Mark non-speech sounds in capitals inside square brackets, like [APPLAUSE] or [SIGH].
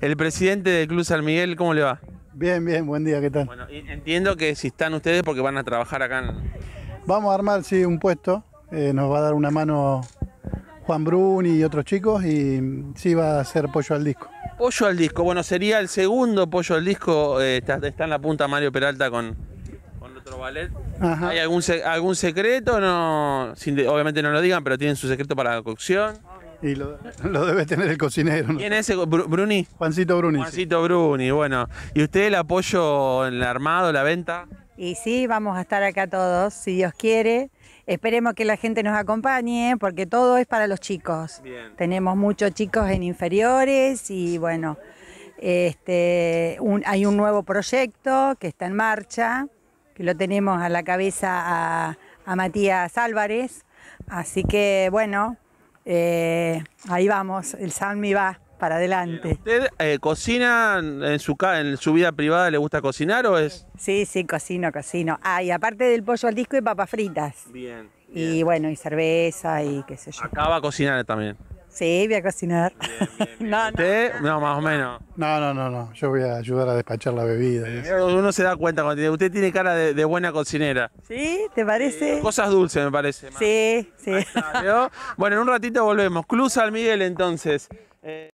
el presidente del Club San Miguel, ¿cómo le va? Bien, bien, buen día, ¿qué tal? Bueno, entiendo que si están ustedes porque van a trabajar acá en... Vamos a armar, sí, un puesto, eh, nos va a dar una mano Juan Brun y otros chicos y sí va a ser pollo al disco. Pollo al disco, bueno, sería el segundo pollo al disco, eh, está, en la punta Mario Peralta con, otro ballet. ¿Hay algún, algún secreto? No, obviamente no lo digan, pero tienen su secreto para la cocción lo, debe tener el cocinero. ¿Quién es ese? ¿Bruni? Juancito Bruni. Juancito Bruni, bueno. ¿Y usted el apoyo en el armado, la venta? Y sí, vamos a estar acá todos, si Dios quiere. Esperemos que la gente nos acompañe, porque todo es para los chicos. Tenemos muchos chicos en inferiores y bueno, este, hay un nuevo proyecto que está en marcha, que lo tenemos a la cabeza a Matías Álvarez. Así que bueno, eh, ahí vamos, el Salmi va para adelante. Eh, ¿Usted eh, cocina en su, en su vida privada? ¿Le gusta cocinar o es...? Sí, sí, cocino, cocino. Ah, y aparte del pollo al disco y papas fritas. Bien. Y bueno, y cerveza y qué sé yo. Acaba cocinar también. Sí, voy a cocinar. [LAUGHS] No, ¿Usted? No, más o menos. No, no, no, no. Yo voy a ayudar a despachar la bebida. uno se da cuenta cuando tiene. Usted tiene cara de, buena cocinera. ¿Sí? ¿Te parece? Eh, cosas dulces, me parece. Sí, sí. bueno, en un ratito volvemos. Cruz al Miguel, entonces. Eh,